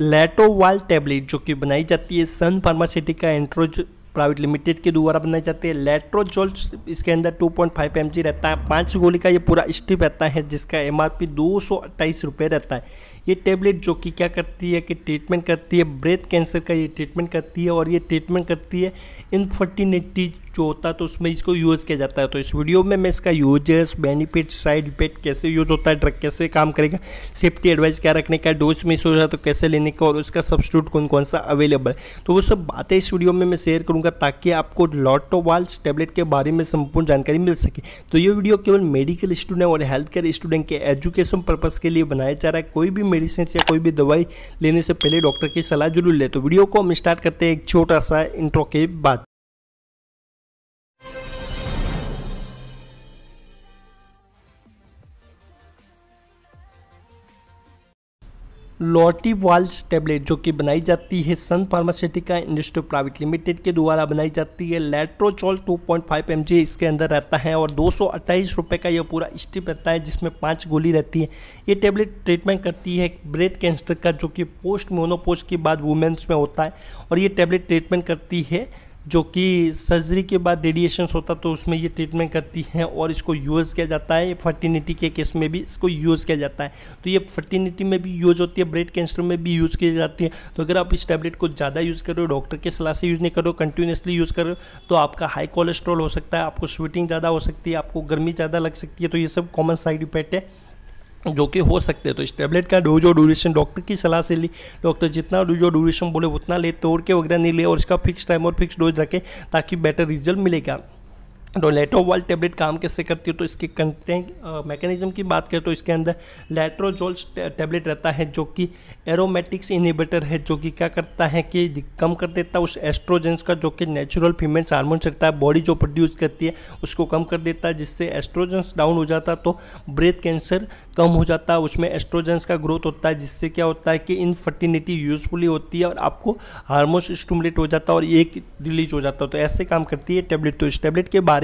लेटोवाल tablet जो कि बनाई जाती है सन फार्मास्यूटिका एंट्रोज प्राइवेट लिमिटेड के द्वारा बनाई जाती है जोल्स इसके अंदर two point five M G रहता है पाँच गोली का ये पूरा स्टिप रहता है जिसका एम आर पी दो सौ अट्ठाईस रुपये रहता है ये टेबलेट जो कि क्या करती है कि ट्रीटमेंट करती है ब्रेथ कैंसर का ये ट्रीटमेंट करती है और ये ट्रीटमेंट करती है इनफर्टिनिटी जो होता है तो उसमें इसको यूज़ किया जाता है तो इस वीडियो में मैं इसका यूजेस बेनिफिट साइड इफेक्ट कैसे यूज होता है ड्रग कैसे काम करेगा सेफ्टी एडवाइस क्या रखने का डोज मिस हो जाए तो कैसे लेने का और उसका सब्सिट्यूट कौन कौन सा अवेलेबल है तो वो सब बातें इस वीडियो में मैं शेयर करूँगा दूंगा ताकि आपको लॉटोवाल्स टैबलेट के बारे में संपूर्ण जानकारी मिल सके तो ये वीडियो केवल मेडिकल स्टूडेंट और हेल्थ केयर स्टूडेंट के एजुकेशन पर्पज़ के लिए बनाया जा रहा है कोई भी मेडिसिन या कोई भी दवाई लेने से पहले डॉक्टर की सलाह जरूर ले तो वीडियो को हम स्टार्ट करते हैं एक छोटा सा इंट्रो के बाद लॉटी वाल्स टेबलेट जो कि बनाई जाती है Sun pharmaceutical industry private limited के द्वारा बनाई जाती है लेट्रोचॉल 2.5 पॉइंट इसके अंदर रहता है और दो सौ रुपये का यह पूरा स्ट्रिप रहता है जिसमें पांच गोली रहती है ये टेबलेट ट्रीटमेंट करती है ब्रेथ कैंसर का जो कि पोस्ट मोनोपोस्ट के बाद वुमेंस में होता है और ये टेबलेट ट्रीटमेंट करती है जो कि सर्जरी के बाद रेडिएशन होता तो उसमें ये ट्रीटमेंट करती हैं और इसको यूज़ किया जाता है फर्टिनिटी के केस में भी इसको यूज़ किया जाता है तो ये फर्टिनिटी में भी यूज़ होती है ब्रेड कैंसर में भी यूज़ की जाती है तो अगर आप इस टैबलेट को ज़्यादा यूज़ करो डॉक्टर के सलाह से यूज़ नहीं करो कंटिन्यूसली यूज़ करो तो आपका हाई कोलेस्ट्रॉल हो सकता है आपको स्वीटिंग ज़्यादा हो सकती है आपको गर्मी ज़्यादा लग सकती है तो ये सब कॉमन साइड इफेक्ट है जो कि हो सकते हैं तो इस टैबलेट का डोज और ड्यूरेशन डॉक्टर की सलाह से ली डॉक्टर जितना डोज और ड्यूरेशन बोले उतना ले तोड़ के वगैरह नहीं ले और इसका फिक्स टाइम और फिक्स डोज रखें ताकि बेटर रिजल्ट मिलेगा डोलेटो वाल टेबलेट काम कैसे करती है तो इसके कंटेंट मैकेनिज्म की बात करें तो इसके अंदर लेट्रोजोल टेबलेट रहता है जो कि एरोमेटिक्स इनिबेटर है जो कि क्या करता है कि कम कर देता है उस एस्ट्रोजेंस का जो कि नेचुरल फीमेल्स हार्मोन्स रहता है बॉडी जो प्रोड्यूस करती है उसको कम कर देता है जिससे एस्ट्रोजेंस डाउन हो जाता तो ब्रेथ कैंसर कम हो जाता है उसमें एस्ट्रोजेंस का ग्रोथ होता है जिससे क्या होता है कि इनफर्टिलिटी यूजफुली होती है और आपको हार्मोन्स स्टूमलेट हो जाता है और एक रिलीज हो जाता है तो ऐसे काम करती है टेबलेट तो इस टेबलेट के बारे